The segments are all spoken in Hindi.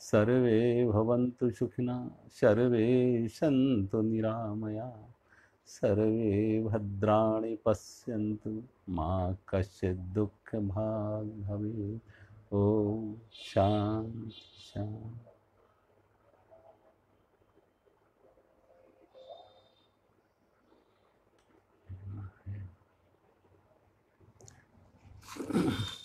सर्वे भवन्तु सुखिना सर्वे सन्तु निरामया सर्वे भद्राणि पश्यन्तु मा कश्चित् दुःखभाग् भवेत् ॐ शान्ति शान्ति Mm-hmm.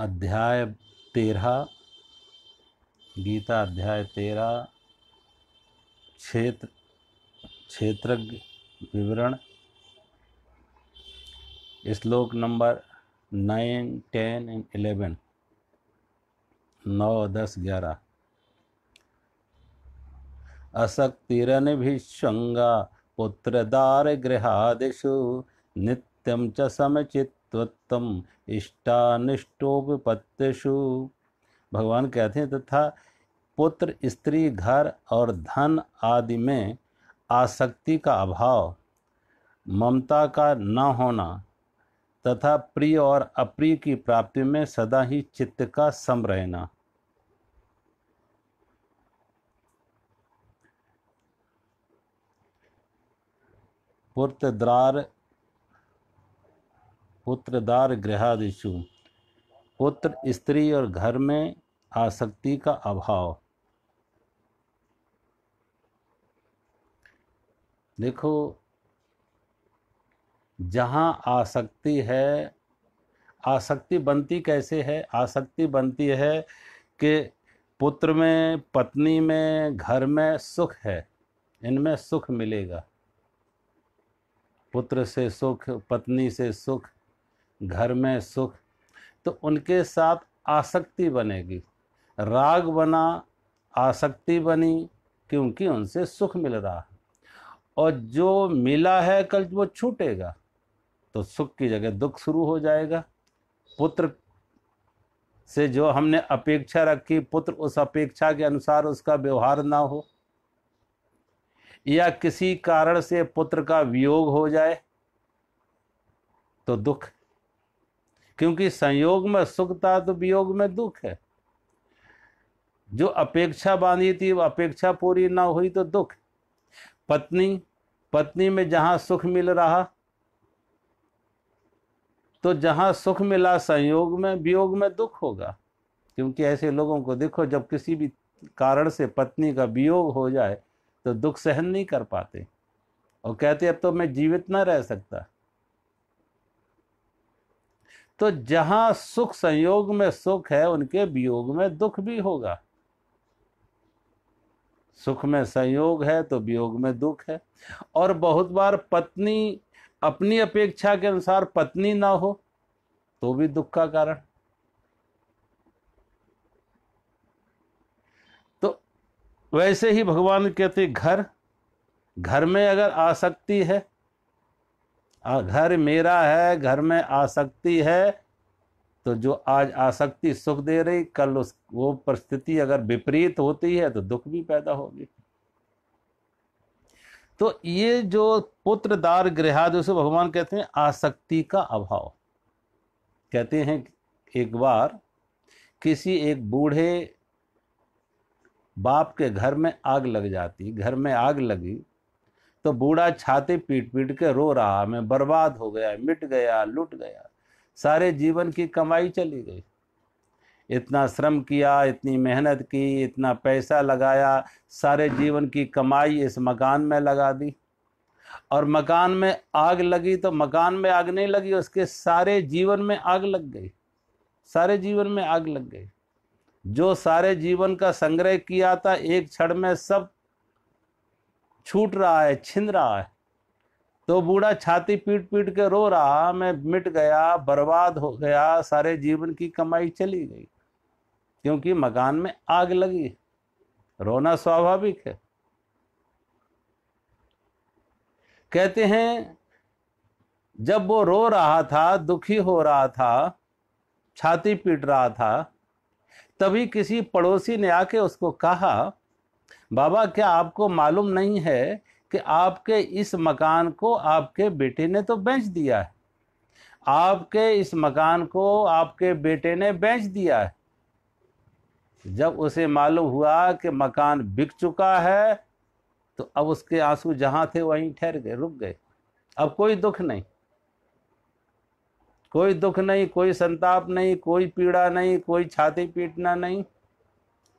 अध्याय तेरह गीता अध्याय तेरह क्षेत्र क्षेत्र विवरण श्लोक number nine ten and eleven नौ दस ग्यारह असक्तिरनिभिष्वङ्गा गृहादिशु नित्यम च समचित तत्वत्तम इष्टानिष्टोपत्तिषु भगवान कहते हैं तथा पुत्र स्त्री घर और धन आदि में आसक्ति का अभाव ममता का न होना तथा प्रिय और अप्रिय की प्राप्ति में सदा ही चित्त का सम रहना पुत्रद्रार पुत्रदार गृहादिशु पुत्र स्त्री और घर में आसक्ति का अभाव देखो जहाँ आसक्ति है आसक्ति बनती कैसे है आसक्ति बनती है कि पुत्र में पत्नी में घर में सुख है इनमें सुख मिलेगा पुत्र से सुख पत्नी से सुख घर में सुख तो उनके साथ आसक्ति बनेगी राग बना आसक्ति बनी क्योंकि उनसे सुख मिल रहा है और जो मिला है कल वो छूटेगा तो सुख की जगह दुख शुरू हो जाएगा पुत्र से जो हमने अपेक्षा रखी पुत्र उस अपेक्षा के अनुसार उसका व्यवहार ना हो या किसी कारण से पुत्र का वियोग हो जाए तो दुख क्योंकि संयोग में सुख था तो वियोग में दुख है जो अपेक्षा बांधी थी वो अपेक्षा पूरी ना हुई तो दुख पत्नी पत्नी में जहाँ सुख मिल रहा तो जहाँ सुख मिला संयोग में वियोग में दुख होगा क्योंकि ऐसे लोगों को देखो जब किसी भी कारण से पत्नी का वियोग हो जाए तो दुख सहन नहीं कर पाते और कहते अब तो मैं जीवित ना रह सकता तो जहां सुख संयोग में सुख है उनके वियोग में दुख भी होगा सुख में संयोग है तो वियोग में दुख है और बहुत बार पत्नी अपनी अपेक्षा के अनुसार पत्नी ना हो तो भी दुख का कारण तो वैसे ही भगवान कहते घर घर में अगर आसक्ति है घर मेरा है घर में आसक्ति है तो जो आज आसक्ति सुख दे रही कल उस वो परिस्थिति अगर विपरीत होती है तो दुख भी पैदा होगी तो ये जो पुत्रदार गृहाद उसे भगवान कहते हैं आसक्ति का अभाव कहते हैं एक बार किसी एक बूढ़े बाप के घर में आग लग जाती घर में आग लगी तो बूढ़ा छाते पीट पीट के रो रहा मैं बर्बाद हो गया मिट गया लुट गया सारे जीवन की कमाई चली गई इतना श्रम किया इतनी मेहनत की इतना पैसा लगाया सारे जीवन की कमाई इस मकान में लगा दी और मकान में आग लगी तो मकान में आग नहीं लगी उसके सारे जीवन में आग लग गई सारे जीवन में आग लग गई जो सारे जीवन का संग्रह किया था एक क्षण में सब छूट रहा है छिन रहा है तो बूढ़ा छाती पीट पीट के रो रहा मैं मिट गया बर्बाद हो गया सारे जीवन की कमाई चली गई क्योंकि मकान में आग लगी रोना स्वाभाविक है कहते हैं जब वो रो रहा था दुखी हो रहा था छाती पीट रहा था तभी किसी पड़ोसी ने आके उसको कहा बाबा क्या आपको मालूम नहीं है कि आपके इस मकान को आपके बेटे ने तो बेच दिया है आपके इस मकान को आपके बेटे ने बेच दिया है जब उसे मालूम हुआ कि मकान बिक चुका है तो अब उसके आंसू जहाँ थे वहीं ठहर गए रुक गए अब कोई दुख नहीं कोई दुख नहीं कोई संताप नहीं कोई पीड़ा नहीं कोई छाती पीटना नहीं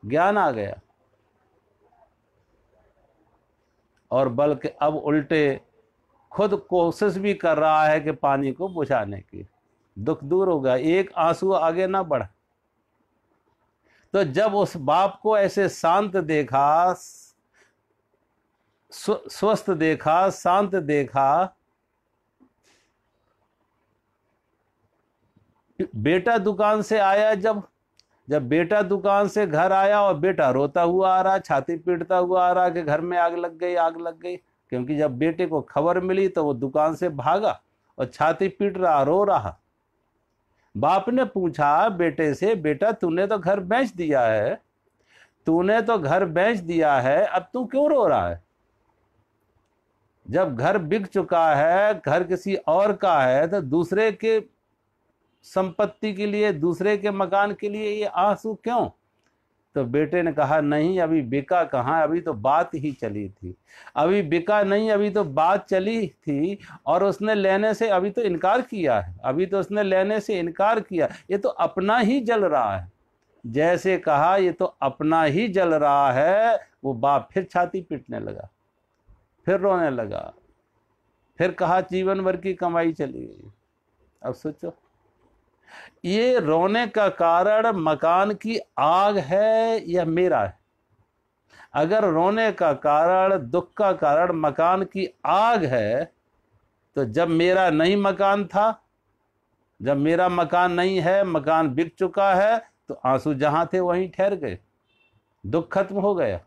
ज्ञान आ गया और बल्कि अब उल्टे खुद कोशिश भी कर रहा है कि पानी को बुझाने की दुख दूर हो गया एक आंसू आगे ना बढ़ा तो जब उस बाप को ऐसे शांत देखा स्वस्थ देखा शांत देखा बेटा दुकान से आया जब जब बेटा दुकान से घर आया और बेटा रोता हुआ आ रहा छाती पीटता हुआ आ रहा कि घर में आग लग गई आग लग गई क्योंकि जब बेटे को खबर मिली तो वो दुकान से भागा और छाती पीट रहा रो रहा बाप ने पूछा बेटे से बेटा तूने तो घर बेच दिया है तूने तो घर बेच दिया है अब तू क्यों रो रहा है जब घर बिक चुका है घर किसी और का है तो दूसरे के संपत्ति के लिए दूसरे के मकान के लिए ये आंसू क्यों तो बेटे ने कहा नहीं अभी बिका कहाँ अभी तो बात ही चली थी अभी बिका नहीं अभी तो बात चली थी और उसने लेने से अभी तो इनकार किया है अभी तो उसने लेने से इनकार किया ये तो अपना ही जल रहा है जैसे कहा ये तो अपना ही जल रहा है वो बाप फिर छाती पीटने लगा फिर रोने लगा फिर कहा जीवन भर की कमाई चली गई अब सोचो ये रोने का कारण मकान की आग है या मेरा है अगर रोने का कारण दुख का कारण मकान की आग है तो जब मेरा नहीं मकान था जब मेरा मकान नहीं है मकान बिक चुका है तो आंसू जहाँ थे वहीं ठहर गए दुख खत्म हो गया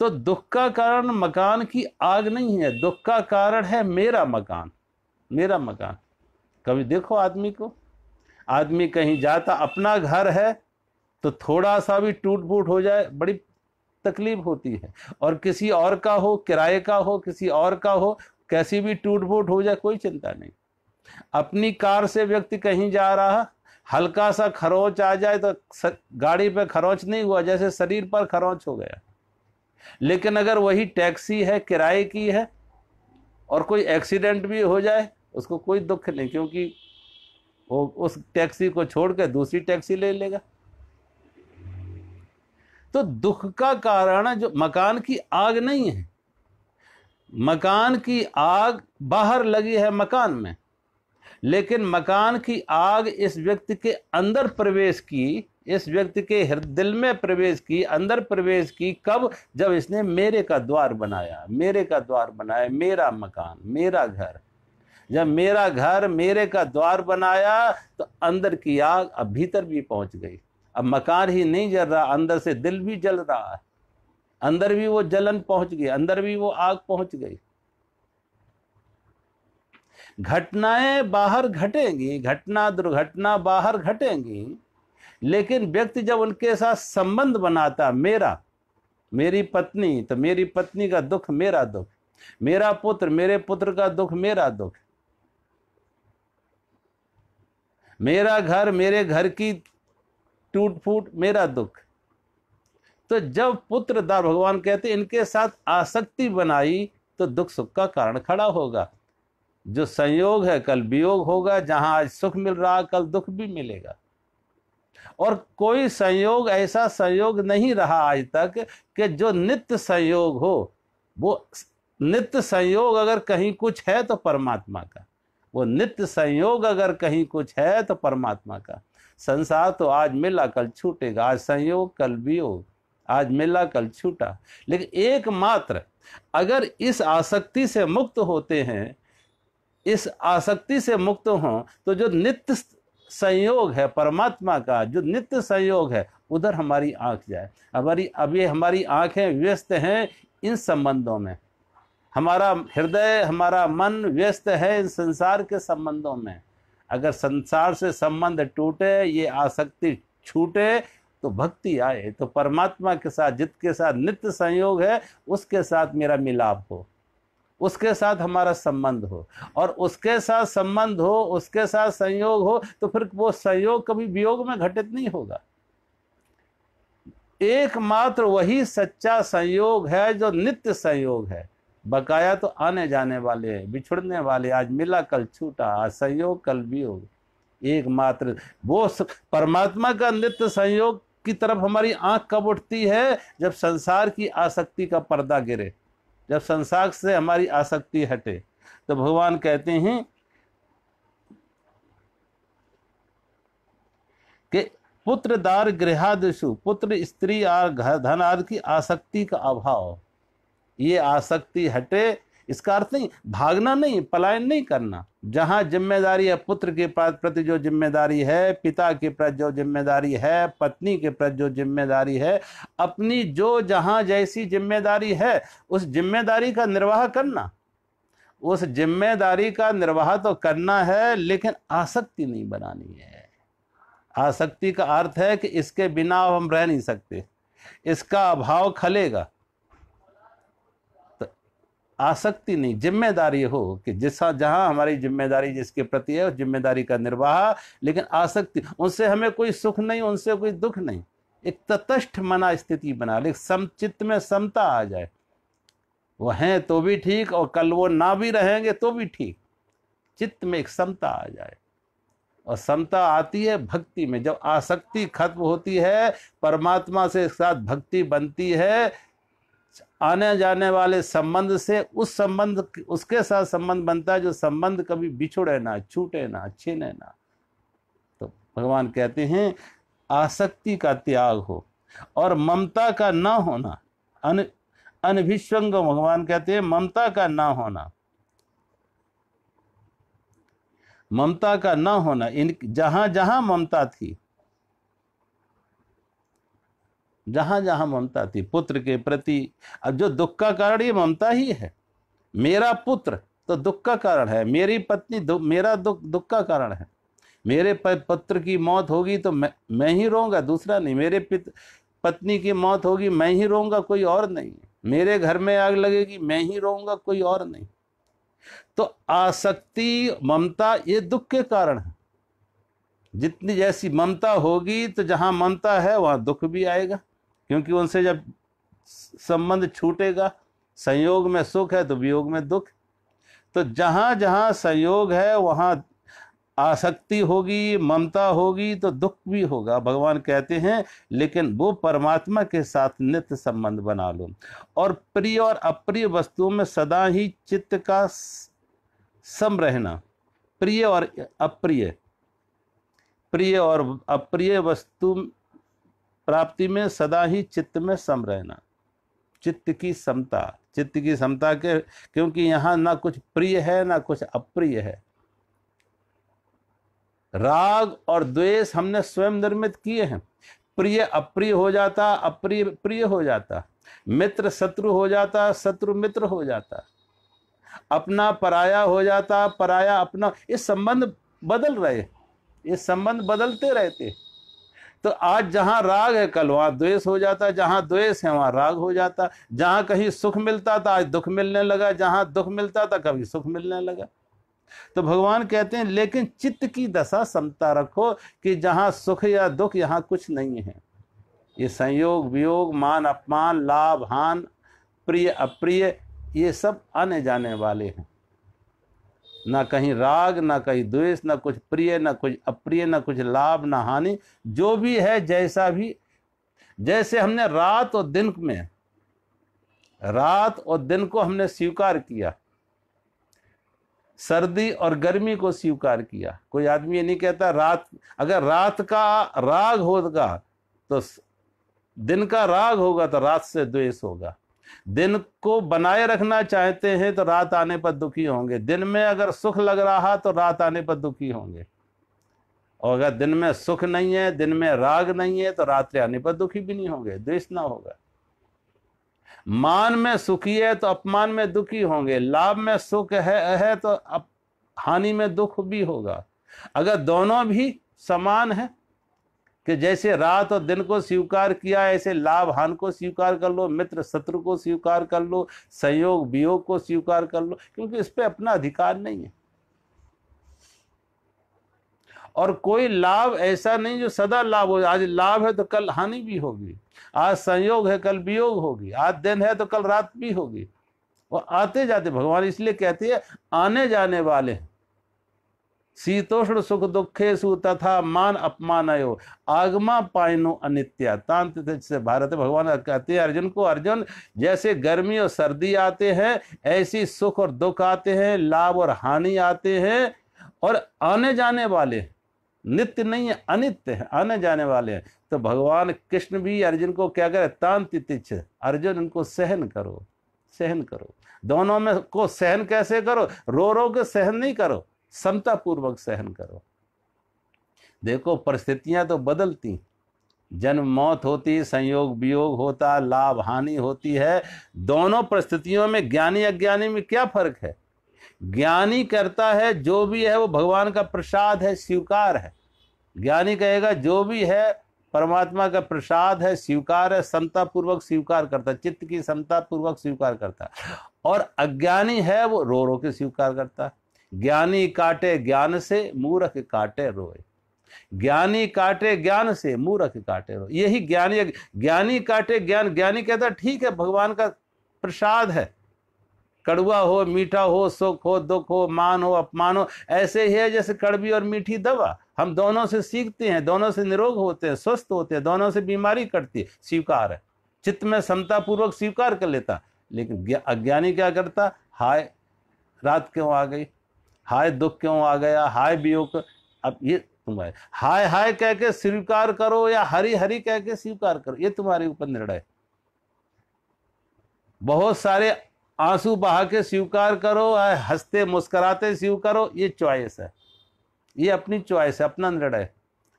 तो दुख का कारण मकान की आग नहीं है दुख का कारण है मेरा मकान मेरा मकान कभी देखो आदमी को आदमी कहीं जाता अपना घर है तो थोड़ा सा भी टूट फूट हो जाए बड़ी तकलीफ होती है और किसी और का हो किराए का हो किसी और का हो कैसी भी टूट फूट हो जाए कोई चिंता नहीं अपनी कार से व्यक्ति कहीं जा रहा हल्का सा खरोच आ जाए तो गाड़ी पर खरोच नहीं हुआ जैसे शरीर पर खरोच हो गया लेकिन अगर वही टैक्सी है किराए की है और कोई एक्सीडेंट भी हो जाए उसको कोई दुख नहीं क्योंकि वो उस टैक्सी को छोड़ कर दूसरी टैक्सी ले लेगा तो दुख का कारण जो मकान की आग नहीं है मकान की आग बाहर लगी है मकान में लेकिन मकान की आग इस व्यक्ति के अंदर प्रवेश की इस व्यक्ति के हृदय में प्रवेश की अंदर प्रवेश की कब जब इसने मेरे का द्वार बनाया मेरे का द्वार बनाया मेरा मकान मेरा घर जब मेरा घर मेरे का द्वार बनाया तो अंदर की आग अब भीतर भी पहुंच गई अब मकान ही नहीं जल रहा अंदर से दिल भी जल रहा है अंदर भी वो जलन पहुंच गई अंदर भी वो आग पहुंच गई घटनाएं बाहर घटेंगी घटना दुर्घटना बाहर घटेंगी लेकिन व्यक्ति जब उनके साथ संबंध बनाता मेरा मेरी पत्नी तो मेरी पत्नी का दुख मेरा दुख मेरा पुत्र मेरे पुत्र का दुख मेरा दुख मेरा घर मेरे घर की टूट फूट मेरा दुख तो जब पुत्र दार भगवान कहते इनके साथ आसक्ति बनाई तो दुख सुख का कारण खड़ा होगा जो संयोग है कल वियोग होगा जहां आज सुख मिल रहा कल दुख भी मिलेगा और कोई संयोग ऐसा संयोग नहीं रहा आज तक कि जो नित्य संयोग हो वो नित्य संयोग अगर कहीं कुछ है तो परमात्मा का वो नित्य संयोग अगर कहीं कुछ है तो परमात्मा का संसार तो आज मिला कल छूटेगा आज संयोग कल वियोग आज मिला कल छूटा लेकिन एकमात्र अगर इस आसक्ति से मुक्त होते हैं इस आसक्ति से मुक्त हों तो जो नित्य संयोग है परमात्मा का जो नित्य संयोग है उधर हमारी आंख जाए हमारी अब ये हमारी आंखें व्यस्त हैं इन संबंधों में हमारा हृदय हमारा मन व्यस्त है इन संसार के संबंधों में अगर संसार से संबंध टूटे ये आसक्ति छूटे तो भक्ति आए तो परमात्मा के साथ जित के साथ नित्य संयोग है उसके साथ मेरा मिलाप हो उसके साथ हमारा संबंध हो और उसके साथ संबंध हो उसके साथ संयोग हो तो फिर वो संयोग कभी वियोग में घटित नहीं होगा एकमात्र वही सच्चा संयोग है जो नित्य संयोग है बकाया तो आने जाने वाले हैं बिछुड़ने वाले आज मिला कल छूटा आज संयोग कल वियोग एकमात्र वो परमात्मा का नित्य संयोग की तरफ हमारी आंख कब उठती है जब संसार की आसक्ति का पर्दा गिरे जब संसार से हमारी आसक्ति हटे तो भगवान कहते हैं कि पुत्र दार गृहादिशु पुत्र स्त्री और धन आदि की आसक्ति का अभाव ये आसक्ति हटे इसका अर्थ नहीं भागना नहीं पलायन नहीं करना जहाँ जिम्मेदारी है पुत्र के प्रति जो जिम्मेदारी है पिता के प्रति जो जिम्मेदारी है पत्नी के प्रति जो जिम्मेदारी है अपनी जो जहाँ जैसी जिम्मेदारी है उस जिम्मेदारी का निर्वाह करना उस जिम्मेदारी का निर्वाह तो करना है लेकिन आसक्ति नहीं बनानी है आसक्ति का अर्थ है कि इसके बिना हम रह नहीं सकते इसका अभाव खलेगा आसक्ति नहीं जिम्मेदारी हो कि जिस जहाँ हमारी जिम्मेदारी जिसके प्रति है उस जिम्मेदारी का निर्वाह लेकिन आसक्ति उनसे हमें कोई सुख नहीं उनसे कोई दुख नहीं एक तटस्थ मना स्थिति बना लेकिन समचित्त में समता आ जाए वो हैं तो भी ठीक और कल वो ना भी रहेंगे तो भी ठीक चित्त में एक समता आ जाए और समता आती है भक्ति में जब आसक्ति खत्म होती है परमात्मा से साथ भक्ति बनती है आने जाने वाले संबंध से उस संबंध उसके साथ संबंध बनता है जो संबंध कभी बिछुड़े ना छूटे ना छीने ना तो भगवान कहते हैं आसक्ति का त्याग हो और ममता का ना होना अन अनभिष्वंग भगवान कहते हैं ममता का ना होना ममता का ना होना इन जहां जहां ममता थी जहाँ जहाँ ममता थी पुत्र के प्रति अब जो दुख का कारण ये ममता ही है मेरा पुत्र तो दुख का कारण है मेरी पत्नी दु, मेरा दुख दुख का कारण है मेरे पुत्र की मौत होगी तो मैं मैं ही रोऊंगा दूसरा नहीं मेरे पित पत्नी की मौत होगी मैं ही रोऊंगा कोई और नहीं मेरे घर में आग लगेगी मैं ही रोऊंगा कोई और नहीं तो आसक्ति ममता ये दुख के कारण है जितनी जैसी ममता होगी तो जहाँ ममता है वहाँ दुख भी आएगा क्योंकि उनसे जब संबंध छूटेगा संयोग में सुख है तो वियोग में दुख तो जहाँ जहाँ संयोग है वहाँ आसक्ति होगी ममता होगी तो दुख भी होगा भगवान कहते हैं लेकिन वो परमात्मा के साथ नित्य संबंध बना लो और प्रिय और अप्रिय वस्तुओं में सदा ही चित्त का सम रहना प्रिय और अप्रिय प्रिय और अप्रिय वस्तु प्राप्ति में सदा ही चित्त में सम रहना चित्त की समता चित्त की समता के क्योंकि यहाँ ना कुछ प्रिय है ना कुछ अप्रिय है राग और द्वेष हमने स्वयं निर्मित किए हैं प्रिय अप्रिय हो जाता अप्रिय प्रिय हो जाता मित्र शत्रु हो जाता शत्रु मित्र हो जाता अपना पराया हो जाता पराया अपना ये संबंध बदल रहे ये संबंध बदलते रहते हैं तो आज जहाँ राग है कल वहाँ द्वेष हो जाता जहाँ द्वेष है वहाँ राग हो जाता जहाँ कहीं सुख मिलता था आज दुख मिलने लगा जहाँ दुख मिलता था कभी सुख मिलने लगा तो भगवान कहते हैं लेकिन चित्त की दशा समता रखो कि जहाँ सुख या दुख यहाँ कुछ नहीं है ये संयोग वियोग मान अपमान लाभ हान प्रिय अप्रिय ये सब आने जाने वाले हैं ना कहीं राग ना कहीं द्वेष ना कुछ प्रिय ना कुछ अप्रिय ना कुछ लाभ ना हानि जो भी है जैसा भी जैसे हमने रात और दिन में रात और दिन को हमने स्वीकार किया सर्दी और गर्मी को स्वीकार किया कोई आदमी ये नहीं कहता रात अगर रात का राग होगा तो दिन का राग होगा तो रात से द्वेष होगा दिन को बनाए रखना चाहते हैं तो रात आने पर दुखी होंगे दिन में अगर सुख लग रहा तो रात आने पर दुखी होंगे और अगर दिन में सुख नहीं है दिन में राग नहीं है तो रात्रि आने पर दुखी भी नहीं होंगे द्वेष ना होगा मान में सुखी है तो अपमान में दुखी होंगे लाभ में सुख है, है तो हानि में दुख भी होगा अगर दोनों भी समान है कि जैसे रात और दिन को स्वीकार किया ऐसे लाभ हान को स्वीकार कर लो मित्र शत्रु को स्वीकार कर लो संयोग वियोग को स्वीकार कर लो क्योंकि इस पर अपना अधिकार नहीं है और कोई लाभ ऐसा नहीं जो सदा लाभ हो आज लाभ है तो कल हानि भी होगी आज संयोग है कल वियोग होगी आज दिन है तो कल रात भी होगी वो आते जाते भगवान इसलिए कहते हैं आने जाने वाले हैं शीतोष्ण सुख दुखेशु तथा मान अपमानयो आगमा पायनु अनित्या तांत से भारत भगवान कहते हैं अर्जुन को अर्जुन जैसे गर्मी और सर्दी आते हैं ऐसी सुख और दुख आते हैं लाभ और हानि आते हैं और आने जाने वाले नित्य नहीं है अनित्य है आने जाने वाले हैं तो भगवान कृष्ण भी अर्जुन को क्या करे तांत अर्जुन उनको सहन करो सहन करो दोनों में को सहन कैसे करो रो रो के सहन नहीं करो समतापूर्वक सहन करो देखो परिस्थितियां तो बदलती जन्म मौत होती संयोग वियोग होता लाभ हानि होती है दोनों परिस्थितियों में ज्ञानी अज्ञानी में क्या फर्क है ज्ञानी करता है जो भी है वो भगवान का प्रसाद है स्वीकार है ज्ञानी कहेगा जो भी है परमात्मा का प्रसाद है स्वीकार है समता पूर्वक स्वीकार करता चित्त की समता पूर्वक स्वीकार करता और अज्ञानी है वो रो रो के स्वीकार करता है ज्ञानी काटे ज्ञान से मूर्ख काटे रोए ज्ञानी काटे ज्ञान से मूर्ख काटे रोए यही ज्ञानी ज्ञानी काटे ज्ञान ज्ञानी कहता ठीक है भगवान का प्रसाद है कड़वा हो मीठा हो सुख हो दुख हो मान हो अपमान हो ऐसे ही है जैसे कड़वी और मीठी दवा हम दोनों से सीखते हैं दोनों से निरोग होते हैं स्वस्थ होते हैं दोनों से बीमारी कटती है स्वीकार है चित्त में समतापूर्वक स्वीकार कर लेता लेकिन अज्ञानी क्या करता हाय रात क्यों आ गई हाय दुख क्यों आ गया हाय वियोग अब ये तुम्हारे हाय हाय कह के स्वीकार करो या हरी हरी कह के स्वीकार करो ये तुम्हारे ऊपर निर्णय बहुत सारे आंसू बहा के स्वीकार करो या हंसते मुस्कराते स्वीकारो ये चॉइस है ये अपनी चॉइस है अपना निर्णय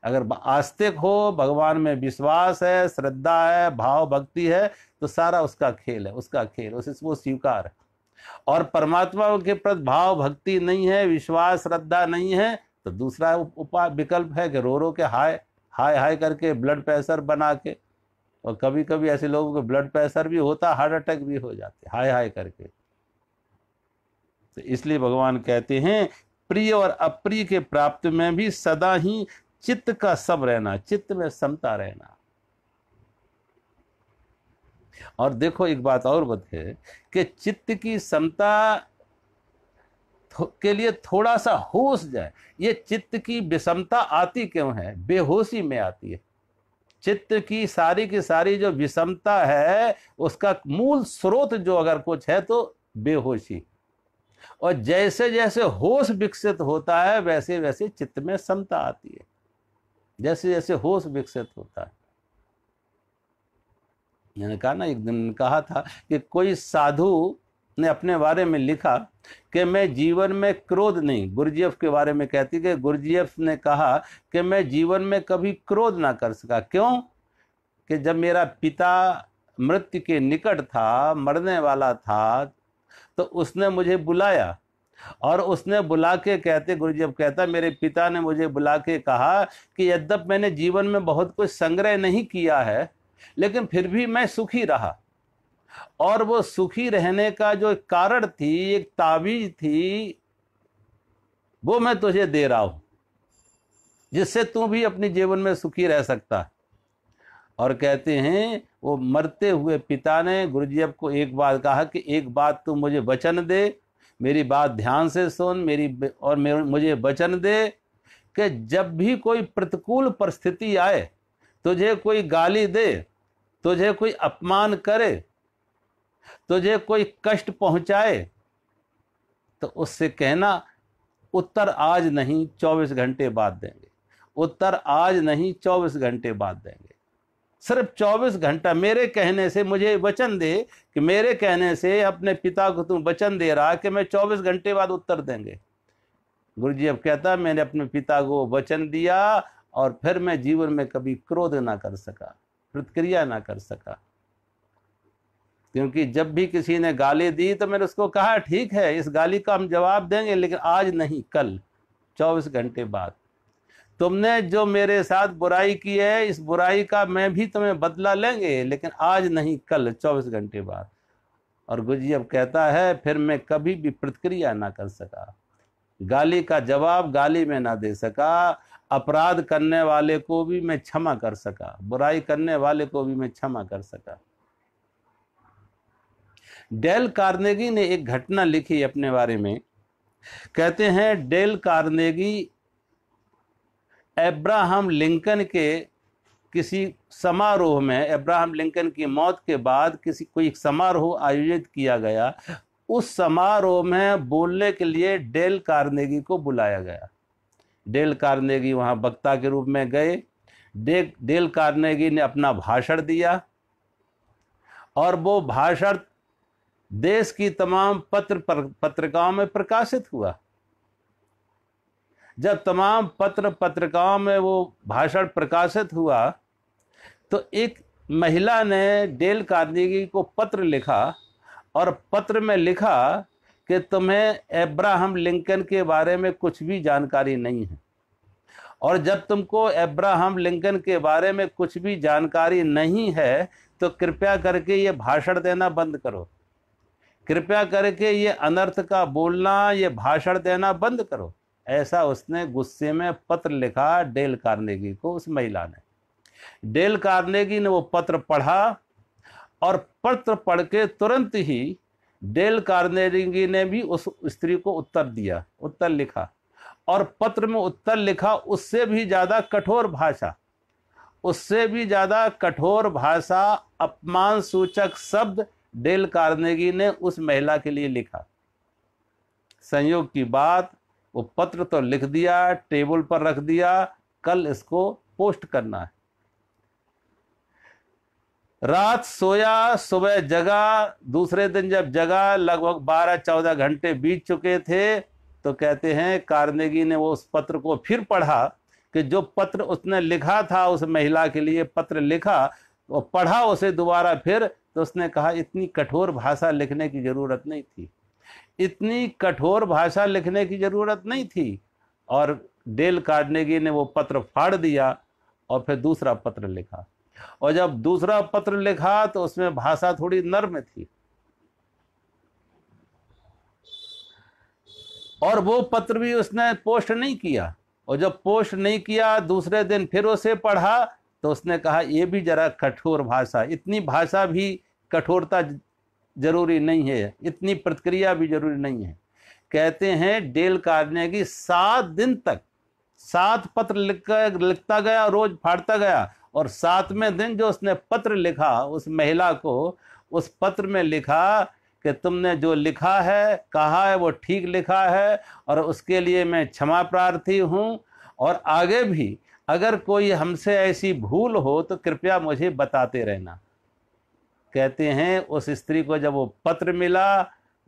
अगर आस्तिक हो भगवान में विश्वास है श्रद्धा है भाव भक्ति है तो सारा उसका खेल है उसका खेल उसे वो स्वीकार है और परमात्मा के प्रति भाव भक्ति नहीं है विश्वास श्रद्धा नहीं है तो दूसरा उपाय विकल्प है कि रो रो के हाय हाय हाय करके ब्लड प्रेशर बना के और कभी कभी ऐसे लोगों को ब्लड प्रेशर भी होता हार्ट अटैक भी हो जाते हाय हाय करके तो इसलिए भगवान कहते हैं प्रिय और अप्रिय के प्राप्त में भी सदा ही चित्त का सब रहना चित्त में समता रहना और देखो एक बात और बताए कि चित्त की समता के लिए थोड़ा सा होश जाए ये चित्त की विषमता आती क्यों है बेहोशी में आती है चित्त की सारी की सारी जो विषमता है उसका मूल स्रोत जो अगर कुछ है तो बेहोशी और जैसे जैसे होश विकसित होता है वैसे वैसे चित्त में समता आती है जैसे जैसे होश विकसित होता है मैंने कहा ना एक दिन कहा था कि कोई साधु ने अपने बारे में लिखा कि मैं जीवन में क्रोध नहीं गुरुजीएफ के बारे में कहती कि गुरुजीएफ ने कहा कि मैं जीवन में कभी क्रोध ना कर सका क्यों कि जब मेरा पिता मृत्यु के निकट था मरने वाला था तो उसने मुझे बुलाया और उसने बुला के कहते गुरु जी अब कहता मेरे पिता ने मुझे बुला के कहा कि यद्यप मैंने जीवन में बहुत कुछ संग्रह नहीं किया है लेकिन फिर भी मैं सुखी रहा और वो सुखी रहने का जो कारण थी एक ताबीज थी वो मैं तुझे दे रहा हूं जिससे तू भी अपने जीवन में सुखी रह सकता है और कहते हैं वो मरते हुए पिता ने गुरु जी को एक बात कहा कि एक बात तू मुझे वचन दे मेरी बात ध्यान से सुन मेरी और मेरे मुझे वचन दे कि जब भी कोई प्रतिकूल परिस्थिति आए तुझे कोई गाली दे तुझे कोई अपमान करे तुझे कोई कष्ट पहुंचाए तो उससे कहना उत्तर आज नहीं चौबीस घंटे बाद देंगे उत्तर आज नहीं चौबीस घंटे बाद देंगे सिर्फ चौबीस घंटा मेरे कहने से मुझे वचन दे कि मेरे कहने से अपने पिता को तुम वचन दे रहा कि मैं चौबीस घंटे बाद उत्तर देंगे गुरु जी अब कहता मैंने अपने पिता को वचन दिया और फिर मैं जीवन में कभी क्रोध ना कर सका प्रतिक्रिया ना कर सका क्योंकि जब भी किसी ने गाली दी तो मैंने उसको कहा ठीक है इस गाली का हम जवाब देंगे लेकिन आज नहीं कल चौबीस घंटे बाद तुमने जो मेरे साथ बुराई की है इस बुराई का मैं भी तुम्हें बदला लेंगे लेकिन आज नहीं कल चौबीस घंटे बाद और गुरुजी अब कहता है फिर मैं कभी भी प्रतिक्रिया ना कर सका गाली का जवाब गाली में ना दे सका अपराध करने वाले को भी मैं क्षमा कर सका बुराई करने वाले को भी मैं क्षमा कर सका डेल कार्नेगी ने एक घटना लिखी अपने बारे में कहते हैं डेल कार्नेगी एब्राहम लिंकन के किसी समारोह में एब्राहम लिंकन की मौत के बाद किसी कोई समारोह आयोजित किया गया उस समारोह में बोलने के लिए डेल कार्नेगी को बुलाया गया डेल कार्नेगी वहाँ वक्ता के रूप में गए डे डेल कार्नेगी ने अपना भाषण दिया और वो भाषण देश की तमाम पत्र पत्रिकाओं में प्रकाशित हुआ जब तमाम पत्र पत्रिकाओं में वो भाषण प्रकाशित हुआ तो एक महिला ने डेल कार्नेगी को पत्र लिखा और पत्र में लिखा कि तुम्हें एब्राहम लिंकन के बारे में कुछ भी जानकारी नहीं है और जब तुमको एब्राहम लिंकन के बारे में कुछ भी जानकारी नहीं है तो कृपया करके ये भाषण देना बंद करो कृपया करके ये अनर्थ का बोलना ये भाषण देना बंद करो ऐसा उसने गुस्से में पत्र लिखा डेल कार्नेगी को उस महिला ने डेल कार्नेगी ने वो पत्र पढ़ा और पत्र पढ़ के तुरंत ही डेल कार्नेगी ने भी उस स्त्री को उत्तर दिया उत्तर लिखा और पत्र में उत्तर लिखा उससे भी ज़्यादा कठोर भाषा उससे भी ज़्यादा कठोर भाषा अपमान सूचक शब्द डेल कार्नेगी ने उस महिला के लिए लिखा संयोग की बात वो पत्र तो लिख दिया टेबल पर रख दिया कल इसको पोस्ट करना है रात सोया सुबह जगा दूसरे दिन जब जगा लगभग 12-14 घंटे बीत चुके थे तो कहते हैं कार्नेगी ने वो उस पत्र को फिर पढ़ा कि जो पत्र उसने लिखा था उस महिला के लिए पत्र लिखा वो पढ़ा उसे दोबारा फिर तो उसने कहा इतनी कठोर भाषा लिखने की ज़रूरत नहीं थी इतनी कठोर भाषा लिखने की ज़रूरत नहीं थी और डेल कार्नेगी ने वो पत्र फाड़ दिया और फिर दूसरा पत्र लिखा और जब दूसरा पत्र लिखा तो उसमें भाषा थोड़ी नर्म थी और वो पत्र भी उसने पोस्ट नहीं किया और जब पोस्ट नहीं किया दूसरे दिन फिर उसे पढ़ा तो उसने कहा ये भी जरा कठोर भाषा इतनी भाषा भी कठोरता जरूरी नहीं है इतनी प्रतिक्रिया भी जरूरी नहीं है कहते हैं डेल कारने की सात दिन तक सात पत्र लिख लिखता गया रोज फाड़ता गया और सातवें दिन जो उसने पत्र लिखा उस महिला को उस पत्र में लिखा कि तुमने जो लिखा है कहा है वो ठीक लिखा है और उसके लिए मैं क्षमा प्रार्थी हूँ और आगे भी अगर कोई हमसे ऐसी भूल हो तो कृपया मुझे बताते रहना कहते हैं उस स्त्री को जब वो पत्र मिला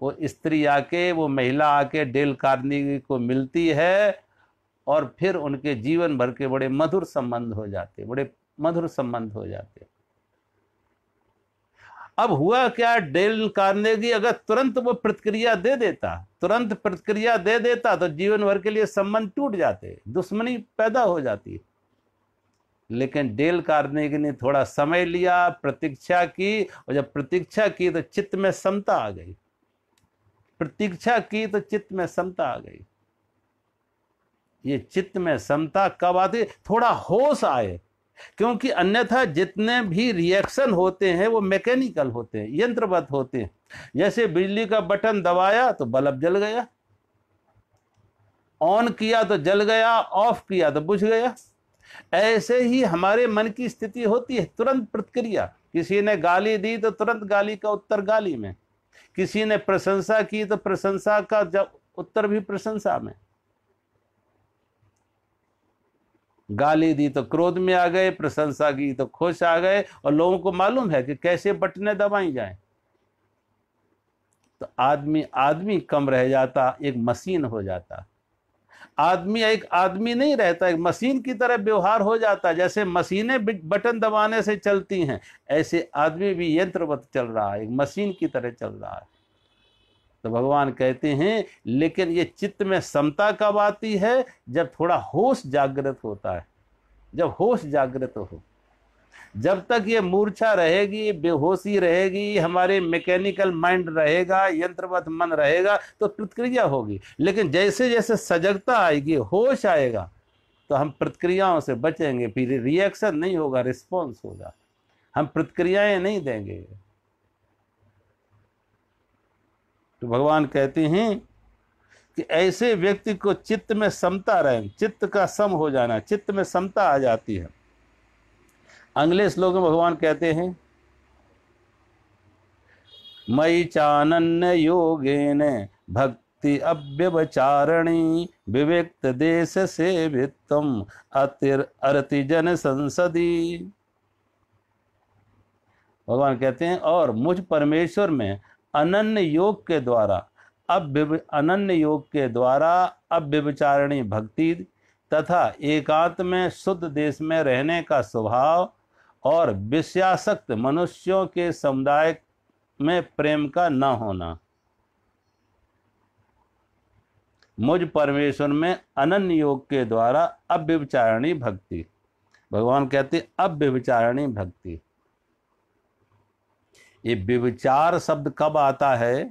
वो स्त्री आके वो महिला आके डेल कार्नी को मिलती है और फिर उनके जीवन भर के बड़े मधुर संबंध हो जाते बड़े मधुर संबंध हो जाते अब हुआ क्या डेल कार्नेगी अगर तुरंत वो प्रतिक्रिया दे देता तुरंत प्रतिक्रिया दे देता तो जीवन भर के लिए संबंध टूट जाते दुश्मनी पैदा हो जाती लेकिन डेल कार्नेगी ने थोड़ा समय लिया प्रतीक्षा की और जब प्रतीक्षा की तो चित्त में समता आ गई प्रतीक्षा की तो चित्त में समता आ गई ये चित्त में समता कब आती थोड़ा होश आए क्योंकि अन्यथा जितने भी रिएक्शन होते हैं वो मैकेनिकल होते हैं यंत्रवत होते हैं जैसे बिजली का बटन दबाया तो बल्ब जल गया ऑन किया तो जल गया ऑफ किया तो बुझ गया ऐसे ही हमारे मन की स्थिति होती है तुरंत प्रतिक्रिया किसी ने गाली दी तो तुरंत गाली का उत्तर गाली में किसी ने प्रशंसा की तो प्रशंसा का जब उत्तर भी प्रशंसा में गाली दी तो क्रोध में आ गए प्रशंसा की तो खुश आ गए और लोगों को मालूम है कि कैसे बटने दबाई जाए तो आदमी आदमी कम रह जाता एक मशीन हो जाता आदमी एक आदमी नहीं रहता एक मशीन की तरह व्यवहार हो जाता जैसे मशीनें बटन दबाने से चलती हैं ऐसे आदमी भी यंत्रवत चल रहा है एक मशीन की तरह चल रहा है तो भगवान कहते हैं लेकिन ये चित्त में समता कब आती है जब थोड़ा होश जागृत होता है जब होश जागृत हो जब तक ये मूर्छा रहेगी बेहोशी रहेगी हमारे मैकेनिकल माइंड रहेगा यंत्रवत मन रहेगा तो प्रतिक्रिया होगी लेकिन जैसे जैसे सजगता आएगी होश आएगा तो हम प्रतिक्रियाओं से बचेंगे फिर रिएक्शन नहीं होगा रिस्पॉन्स होगा हम प्रतिक्रियाएं नहीं देंगे तो भगवान कहते हैं कि ऐसे व्यक्ति को चित्त में समता रहे चित्त का सम हो जाना चित्त में समता आ जाती है अगले श्लोक में भगवान कहते हैं मई चानन्य न भक्ति अव्यवचारणी विवेक्त देश से वित्तम अतिर जन संसदी भगवान कहते हैं और मुझ परमेश्वर में अनन्य योग के द्वारा अब अनन्य योग के द्वारा अब भक्ति तथा एकांत में शुद्ध देश में रहने का स्वभाव और विषयासक्त मनुष्यों के समुदाय में प्रेम का न होना मुझ परमेश्वर में अनन्य योग के द्वारा अव्यविचारणी भक्ति भगवान कहते अव्यविचारणी भक्ति ये व्यविचार शब्द कब आता है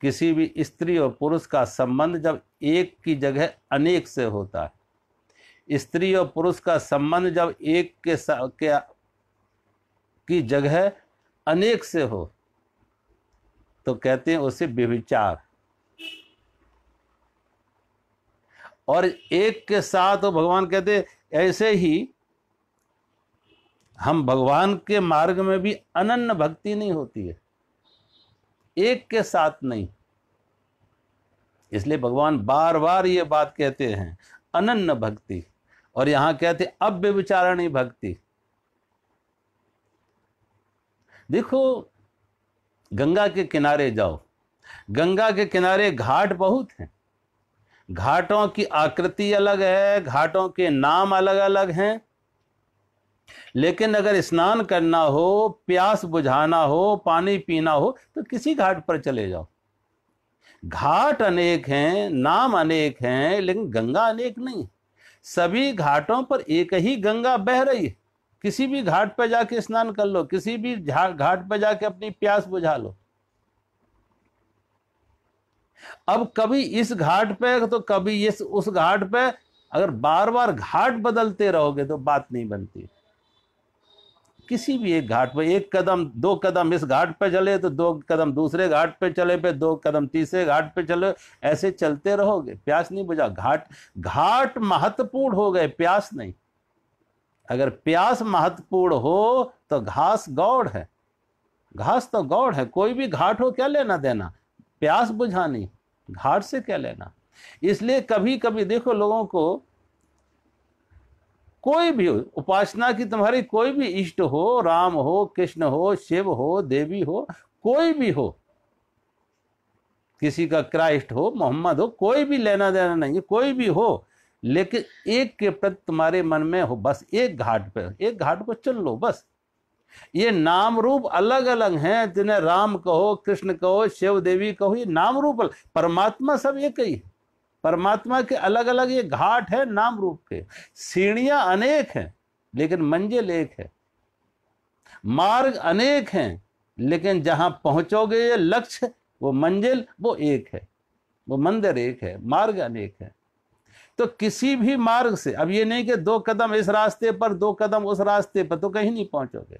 किसी भी स्त्री और पुरुष का संबंध जब एक की जगह अनेक से होता है स्त्री और पुरुष का संबंध जब एक के, की जगह अनेक से हो तो कहते हैं उसे व्यविचार और एक के साथ वो तो भगवान कहते ऐसे ही हम भगवान के मार्ग में भी अनन्य भक्ति नहीं होती है एक के साथ नहीं इसलिए भगवान बार बार ये बात कहते हैं अनन्य भक्ति और यहां कहते अब विचारणी भक्ति देखो गंगा के किनारे जाओ गंगा के किनारे घाट बहुत हैं घाटों की आकृति अलग है घाटों के नाम अलग अलग हैं लेकिन अगर स्नान करना हो प्यास बुझाना हो पानी पीना हो तो किसी घाट पर चले जाओ घाट अनेक हैं नाम अनेक हैं लेकिन गंगा अनेक नहीं सभी घाटों पर एक ही गंगा बह रही है किसी भी घाट पर जाके स्नान कर लो किसी भी घाट पर जाके अपनी प्यास बुझा लो अब कभी इस घाट पे तो कभी इस उस घाट पे अगर बार बार घाट बदलते रहोगे तो बात नहीं बनती किसी भी एक घाट पर एक कदम दो कदम इस घाट पर चले तो दो कदम दूसरे घाट पर चले पे दो कदम तीसरे घाट पर चले ऐसे चलते रहोगे प्यास नहीं बुझा घाट घाट महत्वपूर्ण हो गए प्यास नहीं अगर प्यास महत्वपूर्ण हो तो घास गौड़ है घास तो गौड़ है कोई भी घाट हो क्या लेना देना प्यास बुझानी घाट से क्या लेना इसलिए कभी कभी देखो लोगों को कोई भी उपासना की तुम्हारी कोई भी इष्ट हो राम हो कृष्ण हो शिव हो देवी हो कोई भी हो किसी का क्राइस्ट हो मोहम्मद हो कोई भी लेना देना नहीं कोई भी हो लेकिन एक के प्रति तुम्हारे मन में हो बस एक घाट पर एक घाट को चल लो बस ये नाम रूप अलग अलग हैं जिन्हें राम कहो कृष्ण कहो शिव देवी कहो ये नाम रूप परमात्मा सब एक ही है परमात्मा के अलग अलग ये घाट है नाम रूप के सीढ़ियां अनेक हैं लेकिन मंजिल एक है मार्ग अनेक हैं लेकिन जहां पहुंचोगे ये लक्ष्य वो मंजिल वो एक है वो मंदिर एक है मार्ग अनेक है तो किसी भी मार्ग से अब ये नहीं कि दो कदम इस रास्ते पर दो कदम उस रास्ते पर तो कहीं नहीं पहुंचोगे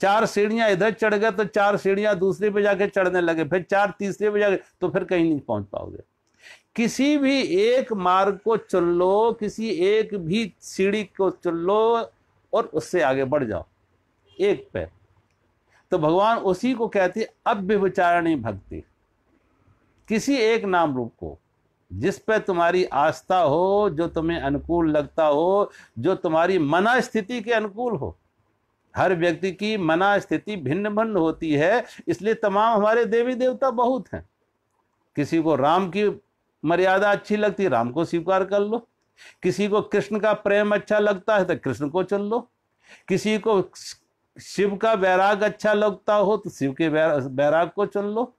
चार सीढ़ियां इधर चढ़ गए तो चार सीढ़ियां दूसरी पे जाके चढ़ने लगे फिर चार तीसरे पे जाके तो फिर कहीं नहीं पहुंच पाओगे किसी भी एक मार्ग को चुन लो किसी एक भी सीढ़ी को चुन लो और उससे आगे बढ़ जाओ एक पे तो भगवान उसी को कहते अव्यभिचारणी भक्ति किसी एक नाम रूप को जिस पे तुम्हारी आस्था हो जो तुम्हें अनुकूल लगता हो जो तुम्हारी मना स्थिति के अनुकूल हो हर व्यक्ति की मना स्थिति भिन्न भिन्न होती है इसलिए तमाम हमारे देवी देवता बहुत हैं किसी को राम की मर्यादा अच्छी लगती राम को स्वीकार कर लो किसी को कृष्ण का प्रेम अच्छा लगता है तो कृष्ण को चल लो किसी को शिव का बैराग अच्छा लगता हो तो शिव के बैराग को चल लो